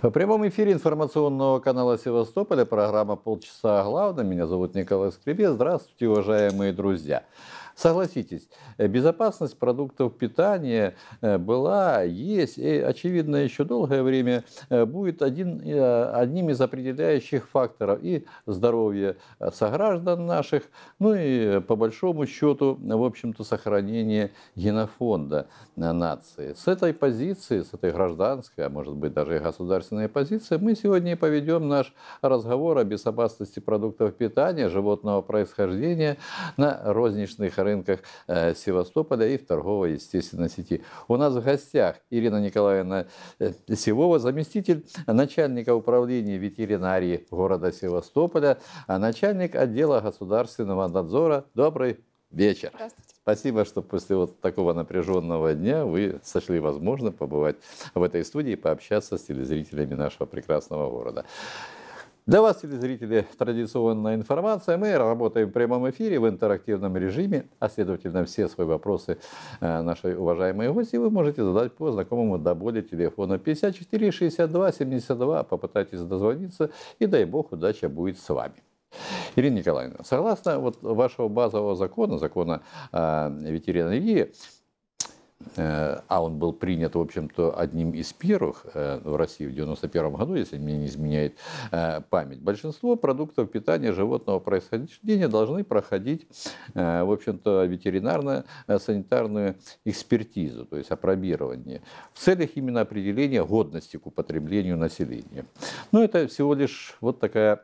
В прямом эфире информационного канала Севастополя программа «Полчаса о Меня зовут Николай Скребе. Здравствуйте, уважаемые друзья. Согласитесь, э, безопасность продуктов питания э, была, есть и, очевидно, еще долгое время э, будет один, одним из определяющих факторов и здоровья сограждан наших, ну и по большому счету, в общем-то, сохранение генофонда нации. С этой позиции, с этой гражданской, а может быть даже и государственной позиции, мы сегодня и поведем наш разговор о безопасности продуктов питания животного происхождения на розничных рынках рынках э, Севастополя и в торговой, естественно, сети. У нас в гостях Ирина Николаевна э, Севова, заместитель начальника управления ветеринарии города Севастополя, а начальник отдела государственного надзора. Добрый вечер. Здравствуйте. Спасибо, что после вот такого напряженного дня вы сошли возможно побывать в этой студии и пообщаться с телезрителями нашего прекрасного города. Для вас, телезрители, традиционная информация. Мы работаем в прямом эфире, в интерактивном режиме, а следовательно, все свои вопросы э, нашей уважаемой гости вы можете задать по знакомому до боли телефону 54 62 72. Попытайтесь дозвониться, и дай бог, удача будет с вами. Ирина Николаевна, согласно вот вашего базового закона, закона э, ветеринарии, Э, а он был принят, в общем-то, одним из первых э, в России в 1991 году, если мне не изменяет э, память, большинство продуктов питания животного происхождения должны проходить, в общем-то, ветеринарно-санитарную экспертизу, то есть опробирование, в целях именно определения годности к употреблению населения. Но это всего лишь вот такая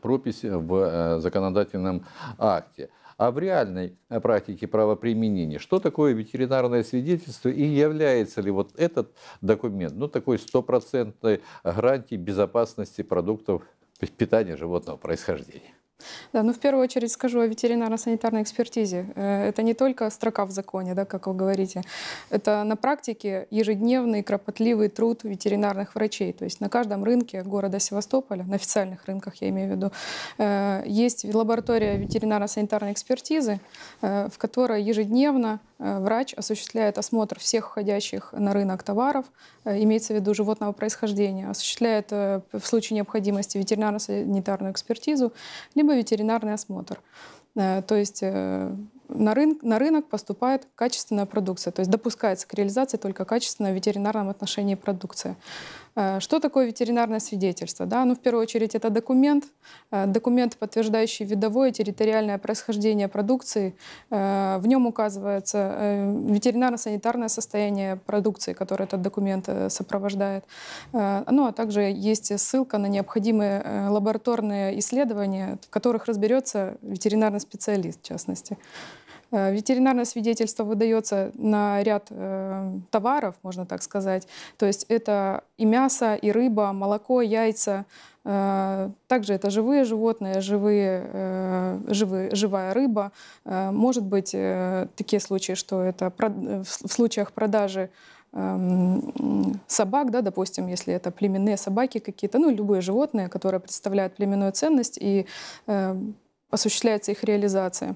пропись в законодательном акте а в реальной э, практике правоприменения, что такое ветеринарное свидетельство и является ли вот этот документ, ну, такой стопроцентной гарантией безопасности продуктов питания животного происхождения. Да, ну в первую очередь скажу о ветеринарно-санитарной экспертизе. Э, это не только строка в законе, да, как вы говорите. Это на практике ежедневный кропотливый труд ветеринарных врачей. То есть на каждом рынке города Севастополя, на официальных рынках я имею в виду, э, есть лаборатория ветеринарно-санитарной экспертизы, э, в которой ежедневно врач осуществляет осмотр всех входящих на рынок товаров, имеется в виду животного происхождения, осуществляет в случае необходимости ветеринарно-санитарную экспертизу, либо либо ветеринарный осмотр. Э, то есть э, на, рынок на рынок поступает качественная продукция, то есть допускается к реализации только качественная в ветеринарном отношении продукция. Э, что такое ветеринарное свидетельство? Да? Ну, в первую очередь, это документ, э, документ, подтверждающий видовое территориальное происхождение продукции. Э, в нем указывается ветеринарно-санитарное состояние продукции, которое этот документ сопровождает. Ну, а также есть ссылка на необходимые лабораторные исследования, в которых разберется ветеринарный специалист, в частности. Э, ветеринарное свидетельство выдается на ряд э, товаров, можно так сказать. То есть это и мясо, и рыба, молоко, яйца. Э, также это живые животные, живые, э, живые, живая рыба. Э, может быть э, такие случаи, что это в случаях продажи эм, собак, да, допустим, если это племенные собаки какие-то, ну, любые животные, которые представляют племенную ценность и осуществляется их реализация.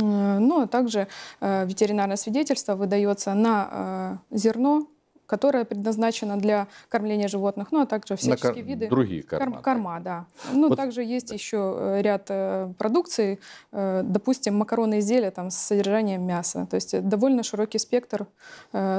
Э, ну, а также э, ветеринарное свидетельство выдается на э, зерно, которая предназначена для кормления животных, ну а также всяческие кор... виды. Другие корма. Кор... Корма, да. Ну вот... также есть еще э, ряд э, продукций, э, допустим, макаронные изделия там с содержанием мяса. То есть довольно широкий спектр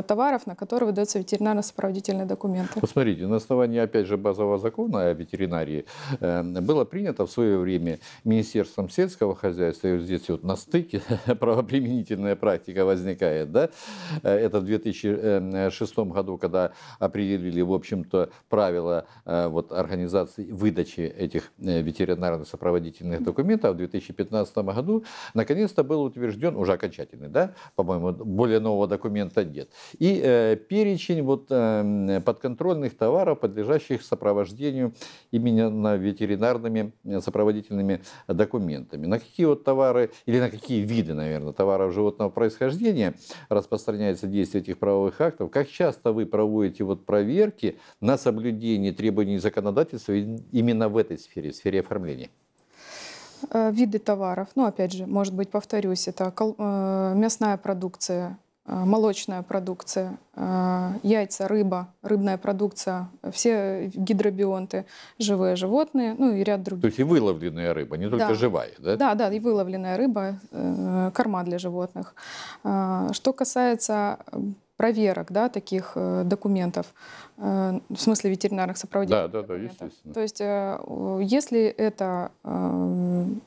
товаров, на которые выдаются ветеринарно-сопроводительные документы. Посмотрите, на основании опять же базового закона о ветеринарии было принято в свое время Министерством сельского хозяйства, и вот здесь вот на стыке правоприменительная практика возникает, да, это в 2006 году году, когда определили, в общем-то, правила э, вот, организации выдачи этих э, ветеринарно-сопроводительных документов в 2015 году, наконец-то был утвержден, уже окончательный, да, по-моему, более нового документа нет. И э, перечень вот, э, подконтрольных товаров, подлежащих сопровождению именно ветеринарными э, сопроводительными документами. На какие вот товары или на какие виды, наверное, товаров животного происхождения распространяется действие этих правовых актов, как часто вы проводите вот проверки на соблюдение требований законодательства именно в этой сфере, в сфере оформления? Э, виды товаров, ну опять же, может быть, повторюсь, это э, мясная продукция, э, молочная продукция, яйца, рыба, рыбная продукция, все гидробионты, живые животные, ну и ряд других. То есть и выловленная рыба, не только да. живая, да? Да, да, и выловленная рыба, корма для животных. Что касается проверок, да, таких э, документов, э, в смысле ветеринарных сопроводительных Да, да, да, естественно. То есть э, если это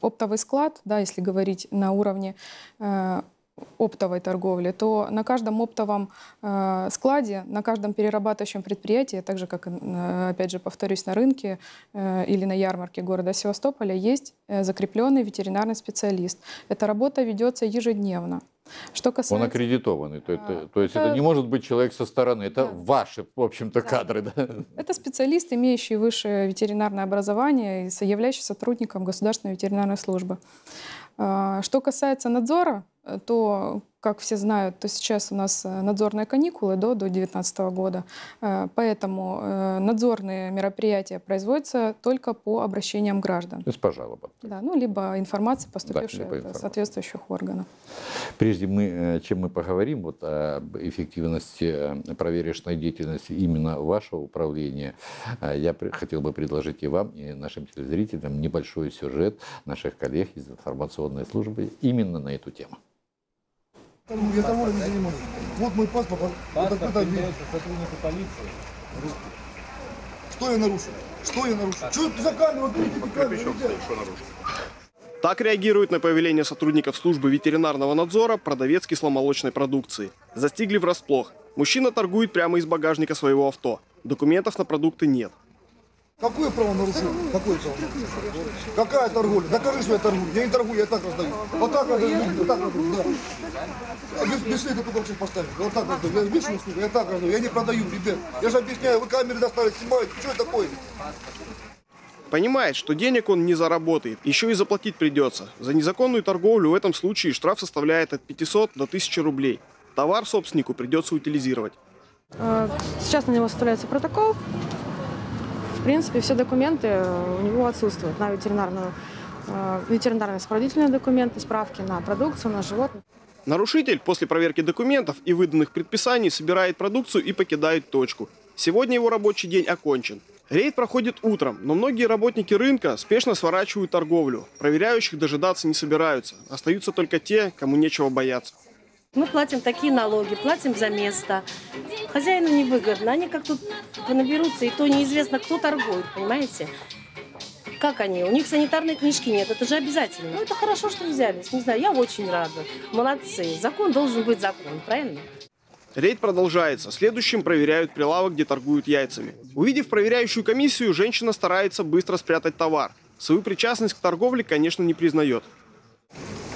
оптовый склад, да, если говорить на уровне оптовой торговли, то на каждом оптовом э, складе, на каждом перерабатывающем предприятии, так же, как, э, опять же, повторюсь, на рынке э, или на ярмарке города Севастополя, есть э, закрепленный ветеринарный специалист. Эта работа ведется ежедневно. Что касается... Он аккредитованный, то, это, а, то есть это... это не может быть человек со стороны, это да. ваши, в общем-то, да. кадры. Да? Это специалист, имеющий высшее ветеринарное образование и являющийся сотрудником Государственной ветеринарной службы. А, что касается надзора, Э, то, как все знают, то сейчас у нас э, надзорные каникулы до до 2019 года, э, поэтому надзорные мероприятия производятся только по обращениям граждан. То есть по жалобам. Да, ну либо информация, поступившая да, от соответствующих органов. Прежде мы, чем мы поговорим вот об эффективности проверочной деятельности именно вашего управления, я хотел бы предложить и вам, и нашим телезрителям небольшой сюжет наших коллег из информационной службы именно на эту тему. Я доволен, не занимаюсь. Вот мой паспорт. Паспорт вот сотруднику полиции. Что я нарушил? Что я нарушил? Что это за камера? Вот видите, камера. Что нарушил? Так реагирует на появление сотрудников службы ветеринарного надзора продавец кисломолочной продукции. Застигли врасплох. Мужчина торгует прямо из багажника своего авто. Документов на продукты нет. Какое правонарушение? Торгую. Какое правонарушение? Какая торговля? Докажи, что я торгую. Я не торгую, я так раздаю. Вот так раздаю, вот так раздаю, да. А без, без следа только вообще поставим. Вот так раздаю. Я вешаю сколько, я так раздаю. Я не продаю, ребят. Я же объясняю, вы камеры достали, снимаете. Что это такое? Понимает, что денег он не заработает, еще и заплатить придется. За незаконную торговлю в этом случае штраф составляет от 500 до 1000 рублей. Товар собственнику придется утилизировать. Э, сейчас на него составляется протокол, в принципе, все документы э, у него отсутствуют на ветеринарную, э, ветеринарные сопроводительные документы, справки на продукцию, на животных. Нарушитель после проверки документов и выданных предписаний собирает продукцию и покидает точку. Сегодня его рабочий день окончен. Рейд проходит утром, но многие работники рынка спешно сворачивают торговлю. Проверяющих дожидаться не собираются. Остаются только те, кому нечего бояться. Мы платим такие налоги, платим за место. Хозяину невыгодно. Они как тут наберутся, и то неизвестно, кто торгует, понимаете? Как они? У них санитарной книжки нет, это же обязательно. Ну, это хорошо, что взялись. Не знаю, я очень рада. Молодцы. Закон должен быть закон, правильно? Рейд продолжается. Следующим проверяют прилавок, где торгуют яйцами. Увидев проверяющую комиссию, женщина старается быстро спрятать товар. Свою причастность к торговле, конечно, не признает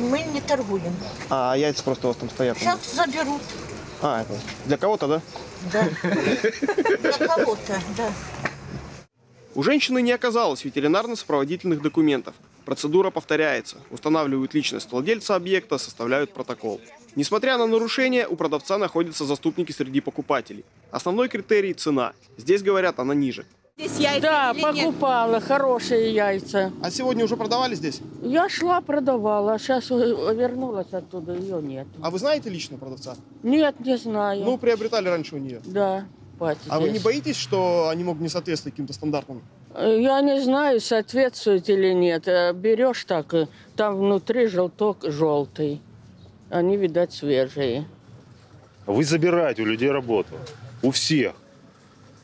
мы не торгуем. А яйца просто у вас там стоят? Сейчас заберут. А, это для кого-то, да? Да. Для кого-то, да. У женщины не оказалось ветеринарно-сопроводительных документов. Процедура повторяется. Устанавливают личность владельца объекта, составляют протокол. Несмотря на нарушения, у продавца находятся заступники среди покупателей. Основной критерий – цена. Здесь, говорят, она ниже. Здесь яйца Да, или нет? покупала хорошие яйца. А сегодня уже продавали здесь? Я шла, продавала, сейчас а э, вернулась оттуда, ее нет. А вы знаете лично продавца? Нет, не знаю. Ну, приобретали раньше у нее. да, Пати А вы не боитесь, что они могут не соответствовать каким-то стандартам? Э, я не знаю, соответствует или нет. Э, Берешь так, там внутри желток желтый. Они, видать, свежие. Вы забираете у людей работу. У всех.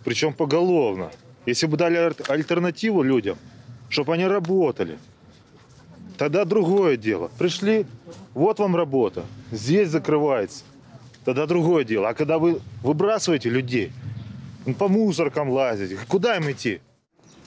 Причем поголовно. Если бы дали альтернативу людям, чтобы они работали, тогда другое дело. Пришли, вот вам работа, здесь закрывается, тогда другое дело. А когда вы выбрасываете людей, ну, по мусоркам лазить, куда им идти?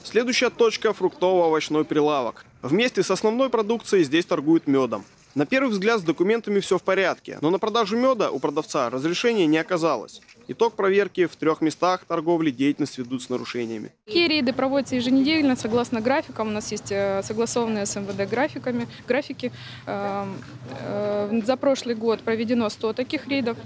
Следующая точка – фруктово-овощной прилавок. Вместе с основной продукцией здесь торгуют медом. На первый взгляд с документами все в порядке, но на продажу меда у продавца разрешения не оказалось. Итог проверки – в трех местах торговли деятельность ведут с нарушениями. Такие рейды проводятся еженедельно, согласно графикам. У нас есть э, согласованные с МВД графиками, графики. Эм, э, за прошлый год проведено 100 таких рейдов.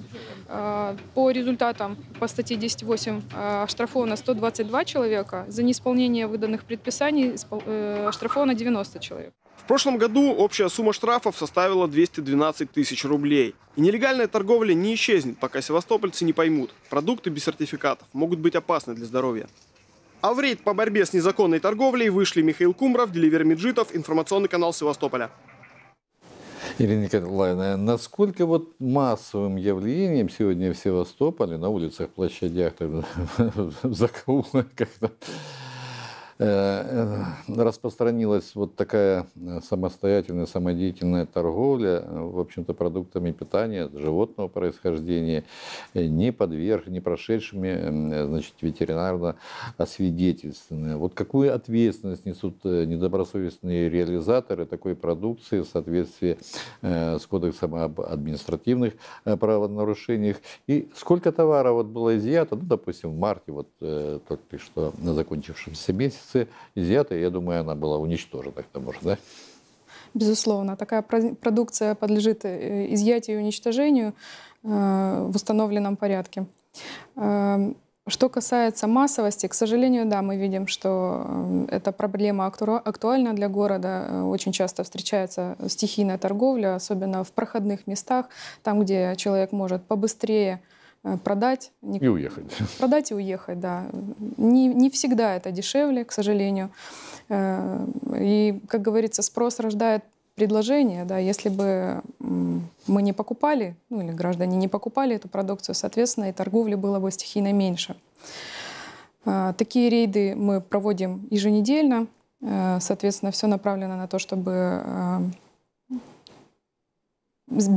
Э, по результатам по статье 10.8 штрафовано 122 человека. За неисполнение выданных предписаний штрафовано 90 человек. В прошлом году общая сумма штрафов составила 212 тысяч рублей. И нелегальная торговля не исчезнет, пока севастопольцы не поймут, продукты без сертификатов могут быть опасны для здоровья. А в рейд по борьбе с незаконной торговлей вышли Михаил Кумров, Деливер Меджитов, информационный канал Севастополя. Ирина Николаевна, насколько вот массовым явлением сегодня в Севастополе, на улицах, площадях, там, в закоулках, Э, э, распространилась вот такая э, самостоятельная, самодеятельная торговля, в общем-то, продуктами питания животного происхождения, не подверг, не прошедшими, значит, ветеринарно освидетельственные. Вот какую ответственность несут недобросовестные реализаторы такой продукции в соответствии с Кодексом об административных правонарушениях? И сколько товара вот было изъято, ну, допустим, в марте, вот только что на закончившемся месяце, Турции изъята, я думаю, она была уничтожена к тому же, да? Безусловно, такая продукция подлежит э, изъятию и уничтожению э, в установленном порядке. Эм, что касается массовости, к сожалению, да, мы видим, что э, эта проблема актуальна для города. Очень часто встречается стихийная торговля, особенно в проходных местах, там, где человек может побыстрее Э, продать. Не... И уехать. Продать и уехать, да. Не, не всегда это дешевле, к сожалению. Э, и, как говорится, спрос рождает предложение, да, если бы мы не покупали, ну или граждане не покупали эту продукцию, соответственно, и торговли было бы стихийно меньше. Э, такие рейды мы проводим еженедельно, соответственно, все направлено на то, чтобы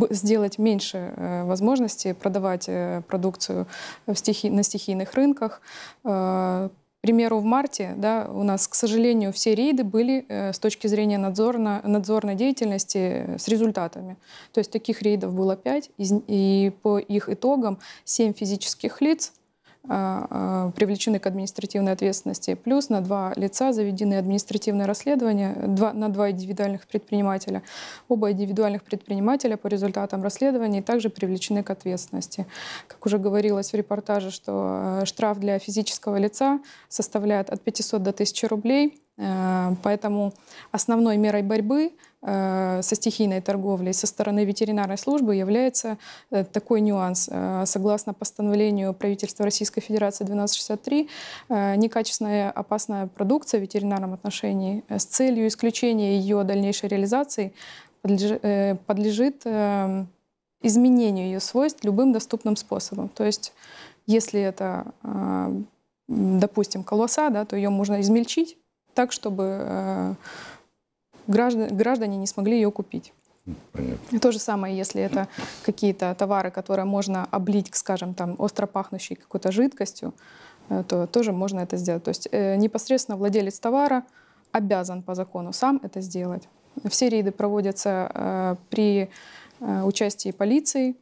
сделать меньше э, возможностей продавать э, продукцию стихи, на стихийных рынках. Э, к примеру, в марте да, у нас, к сожалению, все рейды были с точки зрения надзорно, надзорной деятельности с результатами. То есть таких рейдов было 5, и по их итогам 7 физических лиц – а, а, привлечены к административной ответственности, плюс на два лица заведены административные расследования два, на два индивидуальных предпринимателя. Оба индивидуальных предпринимателя по результатам расследований также привлечены к ответственности. Как уже говорилось в репортаже, что э, штраф для физического лица составляет от 500 до 1000 рублей – Э, поэтому основной мерой борьбы э, со стихийной торговлей со стороны ветеринарной службы является э, такой нюанс. Согласно постановлению правительства Российской Федерации 1263, некачественная опасная продукция в ветеринарном отношении с целью исключения ее дальнейшей реализации подлежит изменению ее свойств любым доступным способом. То есть, если это, допустим, колоса, да, то ее можно измельчить, так, чтобы э, граждане, граждане не смогли ее купить. Понятно. То же самое, если это какие-то товары, которые можно облить, скажем, там, остро пахнущей какой-то жидкостью, э, то тоже можно это сделать. То есть э, непосредственно владелец товара обязан по закону сам это сделать. Все рейды проводятся при участии полиции,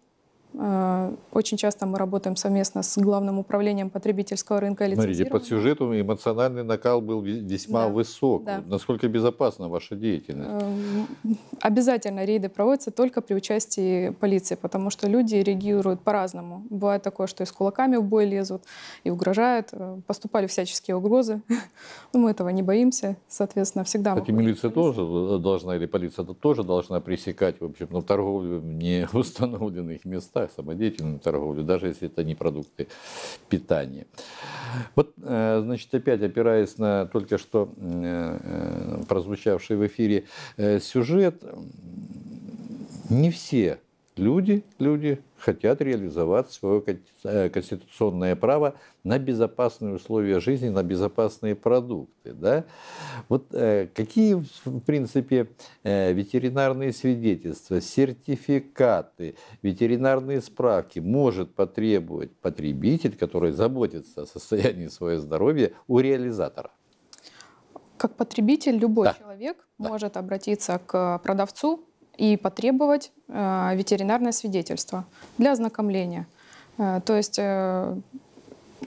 Э, очень часто мы работаем совместно с Главным управлением потребительского рынка Смотрите, под сюжетом эмоциональный накал был весьма да, высок. Да. Насколько безопасна ваша деятельность? Эм, обязательно рейды проводятся только при участии полиции, потому что люди реагируют по-разному. Бывает такое, что и с кулаками в бой лезут, и угрожают. Э, поступали всяческие угрозы. Но мы этого не боимся, соответственно, всегда... Кстати, милиция тоже должна, или полиция тоже должна пресекать, в общем, на торговлю в неустановленных местах да, самодеятельную торговлю, даже если это не продукты питания. Вот, э, значит, опять опираясь на только что э, э, прозвучавший в эфире сюжет, не все Люди, люди хотят реализовать свое э, конституционное право на безопасные условия жизни, на безопасные продукты. Да? Вот э, какие, в принципе, э, ветеринарные свидетельства, сертификаты, ветеринарные справки может потребовать потребитель, который заботится о состоянии своего здоровья у реализатора? Как потребитель любой да. человек да. может обратиться к продавцу и потребовать э, ветеринарное свидетельство для ознакомления. Э, то есть э,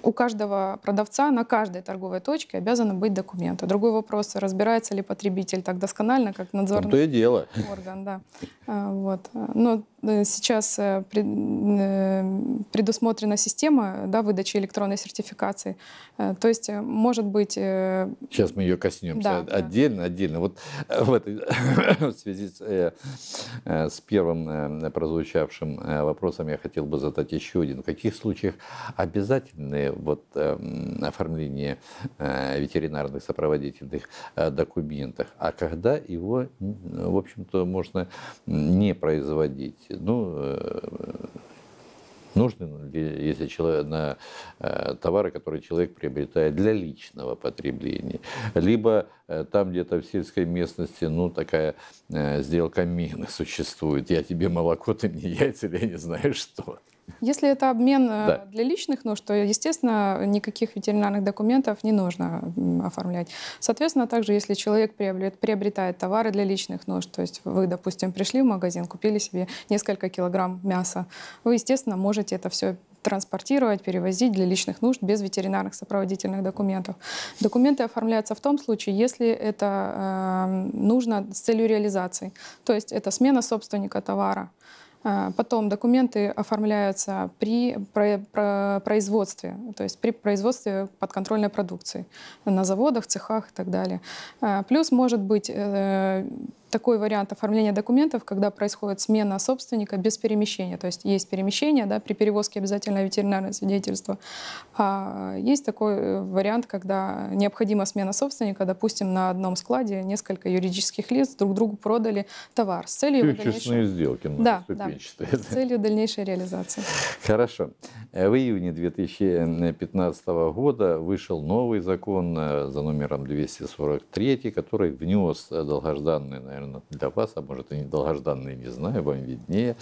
у каждого продавца на каждой торговой точке обязаны быть документы. Другой вопрос, разбирается ли потребитель так досконально, как надзорный Там то и дело. орган. Да. Вот. Но Э, сейчас э, э, предусмотрена система да, выдачи электронной сертификации. То есть, может быть... Сейчас мы ее коснемся да, отдельно, да. отдельно. Вот в, этой, в связи с, с первым прозвучавшим вопросом я хотел бы задать еще один. В каких случаях обязательны вот, эм, оформление ветеринарных сопроводительных документов, а когда его, в общем-то, можно не производить? ну, э, нужны, если человек, на э, товары, которые человек приобретает для личного потребления. Либо э, там где-то в сельской местности, ну, такая сделка мины существует. Я тебе молоко, ты мне яйца, или я не знаю что. Если это обмен э, да. для личных нужд, то, естественно, никаких ветеринарных документов не нужно оформлять. Соответственно, также, если человек приобретает, товары для личных нужд, то есть вы, допустим, пришли в магазин, купили себе несколько килограмм мяса, вы, естественно, можете это все транспортировать, перевозить для личных нужд без ветеринарных сопроводительных документов. Документы оформляются в том случае, если это э, нужно с целью реализации. То есть это смена собственника товара, а, потом документы оформляются при производстве, то есть при производстве подконтрольной продукции на заводах, цехах и так далее. А, плюс может быть э, такой вариант оформления документов, когда происходит смена собственника без перемещения. То есть есть перемещение, да, при перевозке обязательно ветеринарное свидетельство. А есть такой э, вариант, когда необходима смена собственника, допустим, на одном складе несколько юридических лиц друг другу продали товар с целью Фьючерсные дальнейшей... сделки да, да, с целью дальнейшей реализации. Хорошо. Э, в июне 2015 года вышел новый закон э, за номером 243, который внес долгожданный наверное, для вас, а может и не долгожданные, не знаю, вам виднее,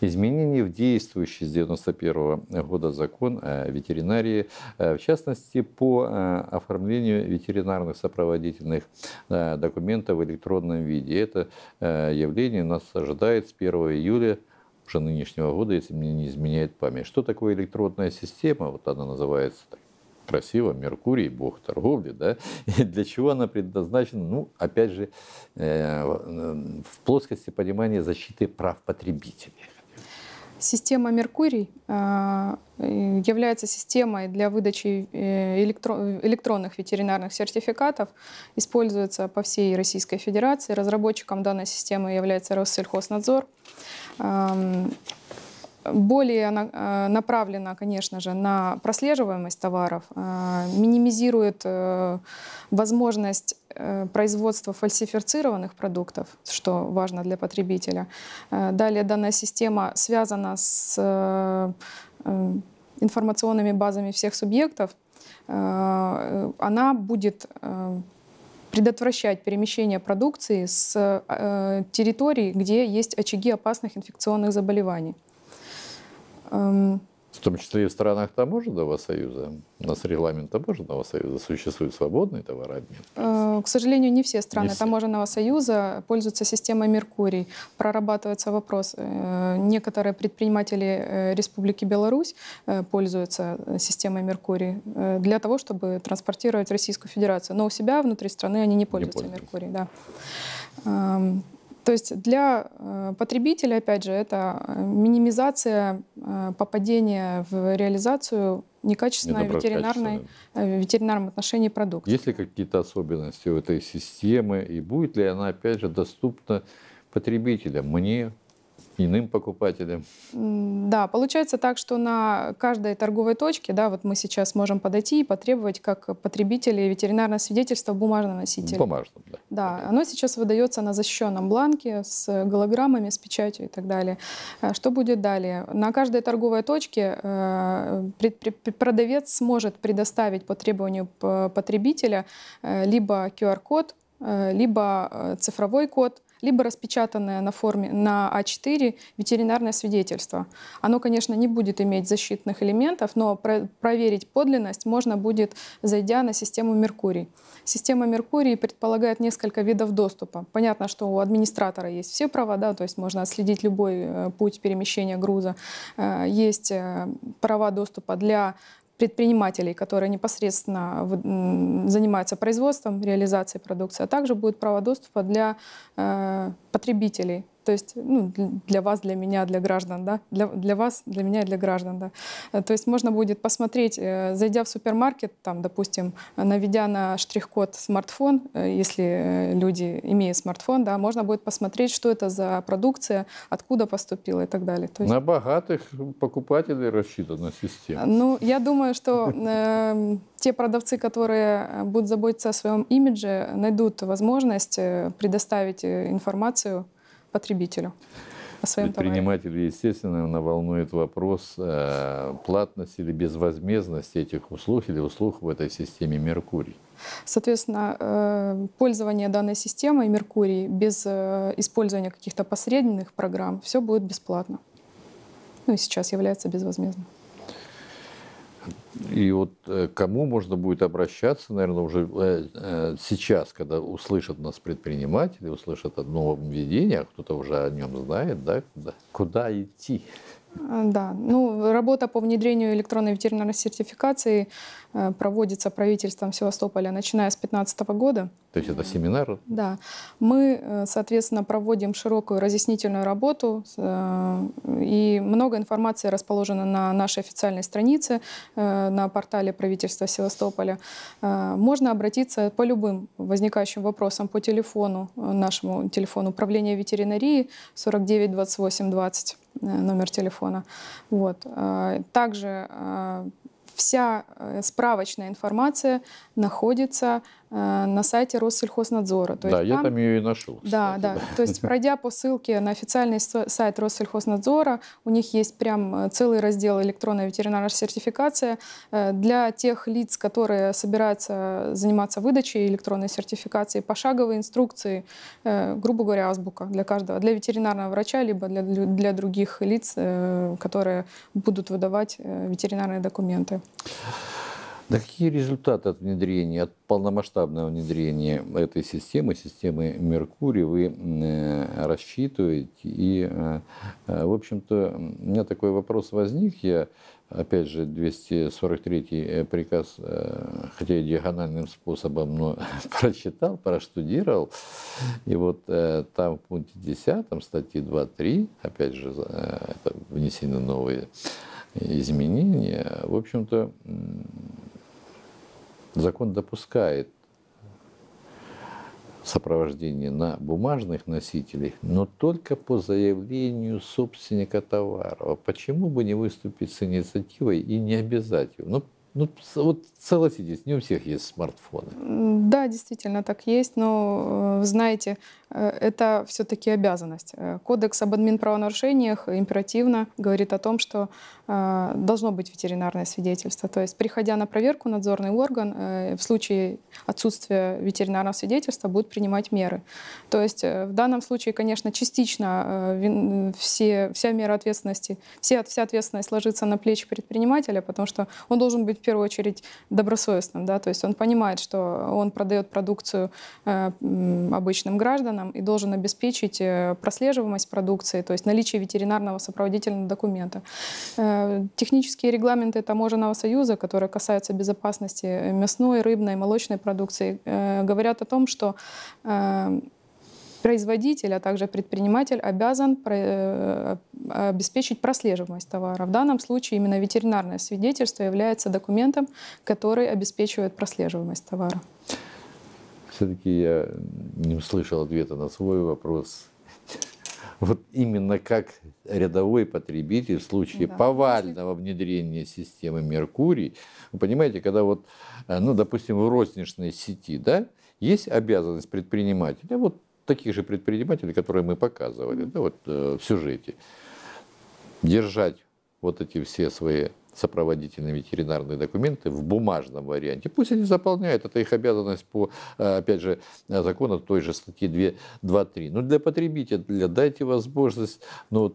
изменения в действующий с 1991 года закон о ветеринарии, э, в частности, по э, оформлению ветеринарных сопроводительных э, документов в электронном виде. Это явление нас ожидает с 1 июля уже нынешнего года, если мне не изменяет память. Что такое электронная система? Вот она называется так красиво, Меркурий, бог торговли, да, и для чего она предназначена, ну, опять же, э, в плоскости понимания защиты прав потребителей. Система Меркурий э, является системой для выдачи э, электронных ветеринарных сертификатов, используется по всей Российской Федерации. Разработчиком данной системы является Россельхознадзор. Эм, более э, направлена, конечно же, на прослеживаемость товаров, э, минимизирует э, возможность производства фальсифицированных продуктов, что важно для потребителя. Далее данная система связана с информационными базами всех субъектов. Она будет предотвращать перемещение продукции с территорий, где есть очаги опасных инфекционных заболеваний. Эм, в том числе и в странах таможенного союза. У нас регламент таможенного союза существует свободный товарообмен. Э, к сожалению, не все страны не все. таможенного союза пользуются системой Меркурий. Прорабатывается вопрос. Э, некоторые предприниматели э, Республики Беларусь пользуются системой Меркурий для того, чтобы транспортировать Российскую Федерацию. Но у себя внутри страны они не пользуются, не пользуются. Меркурий. Да. Эм, то есть для э, потребителя, опять же, это э, минимизация э, попадения в реализацию некачественной ветеринарной, в ветеринарном отношении продукта. Есть ли какие-то особенности у этой системы и будет ли она, опять же, доступна потребителям, мне, иным покупателям. Да, получается так, что на каждой торговой точке, да, вот мы сейчас можем подойти и потребовать как потребители ветеринарное свидетельство в носителя. Бумажным, да. Да, оно сейчас выдается на защищенном бланке с голограммами, с печатью и так далее. Э, что будет далее? На каждой торговой точке э, продавец сможет предоставить по требованию потребителя э, либо QR-код, либо цифровой код, либо распечатанное на форме на А4 ветеринарное свидетельство. Оно, конечно, не будет иметь защитных элементов, но про проверить подлинность можно будет, зайдя на систему Меркурий. Система Меркурий предполагает несколько видов доступа. Понятно, что у администратора есть все права, да, то есть можно отследить любой э, путь перемещения груза. Э, есть э, права доступа для предпринимателей, которые непосредственно занимаются производством, реализацией продукции, а также будет право доступа для э, потребителей то есть ну, для вас, для меня, для граждан, да, для, для вас, для меня для граждан, да. Э, то есть можно будет посмотреть, э, зайдя в супермаркет, там, допустим, наведя на штрих-код смартфон, э, если люди имеют смартфон, да, можно будет посмотреть, что это за продукция, откуда поступила и так далее. То есть... На богатых покупателей рассчитана система. Ну, я думаю, что те продавцы, которые будут заботиться о своем имидже, найдут возможность предоставить информацию потребителю о своем Предпринимателя, товаре. естественно, на волнует вопрос э, платности или безвозмездности этих услуг или услуг в этой системе Меркурий. Соответственно, э, пользование данной системой Меркурий без э, использования каких-то посредственных программ все будет бесплатно. Ну и сейчас является безвозмездным. И вот э, кому можно будет обращаться, наверное, уже э, э, сейчас, когда услышат нас предприниматели, услышат о новом видении, а кто-то уже о нем знает, да, куда, куда идти? Да, ну работа по внедрению электронной ветеринарной сертификации Э, проводится правительством Севастополя, начиная с 2015 года. То есть это семинар? Да. Мы, э, соответственно, проводим широкую разъяснительную работу, э, и много информации расположено на нашей официальной странице, на портале правительства Севастополя. Можно обратиться по любым возникающим вопросам по телефону, нашему телефону управления ветеринарии 49 28 20 номер телефона. Вот. Также вся э, справочная информация находится Э, на сайте Россельхознадзора. То да, есть я там, там ее и нашел. да, да, да. То есть пройдя по ссылке на официальный сайт Россельхознадзора, у них есть прям э, целый раздел электронная ветеринарная сертификация э, для тех лиц, которые собираются заниматься выдачей электронной сертификации, пошаговые инструкции, грубо говоря, азбука для каждого, для ветеринарного врача, либо для, для других лиц, которые будут выдавать ветеринарные документы. Да какие результаты от внедрения, от полномасштабного внедрения этой системы, системы Меркурий, вы э, рассчитываете? И, э, э, в общем-то, у меня такой вопрос возник. Я, опять же, 243 приказ, хотя и диагональным способом, но прочитал, проштудировал. И вот там в пункте 10 статьи 2.3, опять же, это внесены новые изменения. В общем-то, Закон допускает сопровождение на бумажных носителях, но только по заявлению собственника товара. Почему бы не выступить с инициативой и не обязать его? Ну, ну, вот согласитесь, не у всех есть смартфоны. Да, действительно так есть, но э, знаете, Э, это все-таки обязанность. Э, кодекс об админправонарушениях императивно говорит о том, что э, должно быть ветеринарное свидетельство. То есть, приходя на проверку, надзорный орган в случае отсутствия ветеринарного свидетельства будет принимать меры. То есть, в данном случае, конечно, частично все, вся мера ответственности, все, вся ответственность ложится на плечи предпринимателя, потому что он должен быть в первую очередь добросовестным. Да? То есть, он понимает, что он продает продукцию обычным гражданам, органам и должен обеспечить э, прослеживаемость продукции, то есть наличие ветеринарного сопроводительного документа. Э, технические регламенты Таможенного союза, которые касаются безопасности э, мясной, рыбной, молочной продукции, говорят о том, что производитель, а также предприниматель обязан обеспечить прослеживаемость товара. В данном случае именно ветеринарное свидетельство является документом, который обеспечивает прослеживаемость товара. Все-таки я не услышал ответа на свой вопрос. Вот именно как рядовой потребитель в случае да. повального внедрения системы Меркурий, вы понимаете, когда вот, э, ну, допустим, в розничной сети, да, есть обязанность предпринимателя, вот таких же предпринимателей, которые мы показывали, да, вот э, в сюжете, держать вот эти все свои сопроводительные ветеринарные документы в бумажном варианте. Пусть они заполняют, это их обязанность по, э, опять же, э, закону той же статьи 2.3. Но для потребителя дайте возможность ну,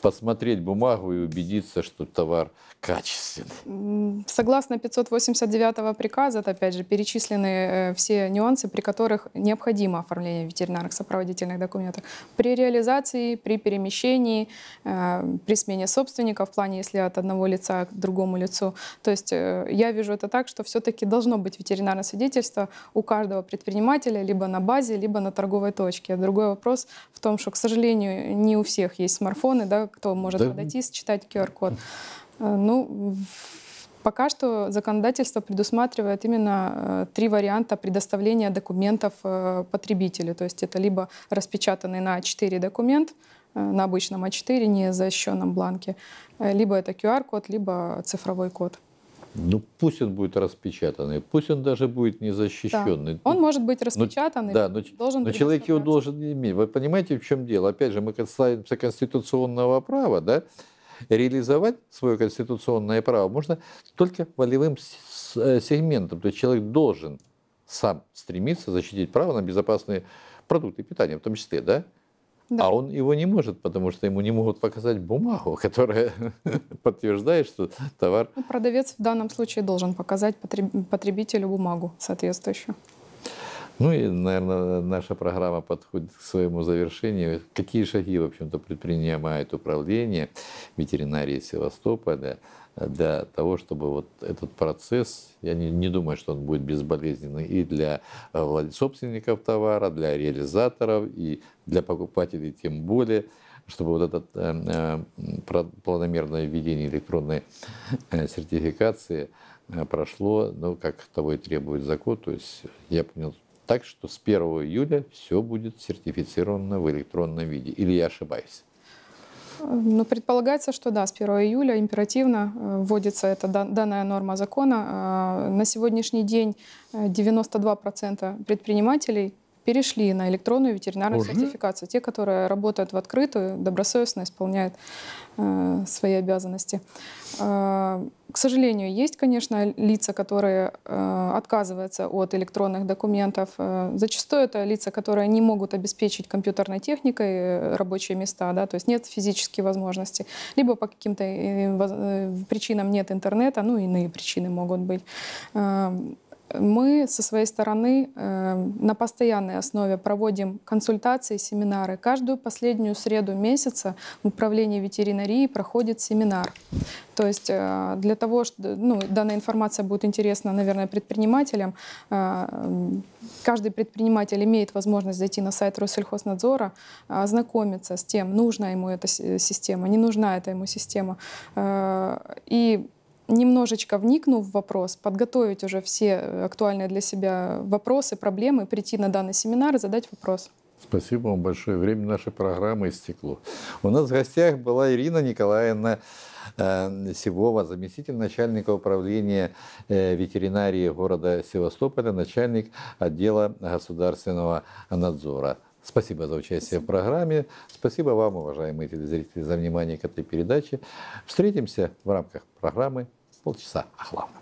посмотреть бумагу и убедиться, что товар качественный. Согласно 589 приказа, это опять же перечислены э, все нюансы, при которых необходимо оформление ветеринарных сопроводительных документов. При реализации, при перемещении, э, при смене собственника, в плане если от одного лица к другому лицу. То есть э, я вижу это так, что все-таки должно быть ветеринарное свидетельство у каждого предпринимателя либо на базе, либо на торговой точке. Другой вопрос в том, что, к сожалению, не у всех есть смартфоны, да, кто может да. подойти, считать QR-код. Э, ну, Пока что законодательство предусматривает именно э, три варианта предоставления документов э, потребителю. То есть это либо распечатанный на а 4 документ, на обычном А4, не защищенном бланке, либо это QR-код, либо цифровой код. Ну, пусть он будет распечатанный, пусть он даже будет незащищенный. Да. Он может быть распечатанный, но, да, но, должен но человек его должен иметь. Вы понимаете, в чем дело? Опять же, мы касаемся конституционного права, да? Реализовать свое конституционное право можно только волевым э, сегментом. То есть человек должен сам стремиться защитить право на безопасные продукты питания, в том числе, да? Да. А он его не может, потому что ему не могут показать бумагу, которая подтверждает, что товар... Ну, продавец в данном случае должен показать потребителю бумагу соответствующую. Ну и, наверное, наша программа подходит к своему завершению. Какие шаги, в общем-то, предпринимает управление ветеринарии Севастополя для того, чтобы вот этот процесс, я не, не думаю, что он будет безболезненный и для э, собственников товара, для реализаторов, и для покупателей тем более, чтобы вот этот э, э, планомерное введение электронной э, сертификации э, прошло, ну, как того и требует закон. То есть я понял, так что с 1 июля все будет сертифицировано в электронном виде. Или я ошибаюсь? Э, ну, предполагается, что да, с 1 июля императивно э, вводится эта данная норма закона. Э, на сегодняшний день 92% предпринимателей перешли на электронную ветеринарную Уже? сертификацию. Те, которые работают в открытую, добросовестно исполняют э, свои обязанности. Э, к сожалению, есть, конечно, лица, которые э, отказываются от электронных документов. Э, зачастую это лица, которые не могут обеспечить компьютерной техникой э, рабочие места, да, то есть нет физических возможностей, либо по каким-то э, э, причинам нет интернета, ну, иные причины могут быть. Э, мы со своей стороны э, на постоянной основе проводим консультации, семинары. Каждую последнюю среду месяца в управлении ветеринарии проходит семинар. То есть э, для того, что ну, данная информация будет интересна, наверное, предпринимателям, э, каждый предприниматель имеет возможность зайти на сайт Россельхознадзора, ознакомиться с тем, нужна ему эта система, не нужна эта ему система. И немножечко вникнув в вопрос, подготовить уже все э, актуальные для себя вопросы, проблемы, прийти на данный семинар и задать вопрос. Спасибо вам большое. Время нашей программы истекло. У нас в гостях была Ирина Николаевна э, Севова, заместитель начальника управления э, ветеринарии города Севастополя, начальник отдела государственного надзора. Спасибо за участие Спасибо. в программе. Спасибо вам, уважаемые телезрители, за внимание к этой передаче. Встретимся в рамках программы полчаса, а главное.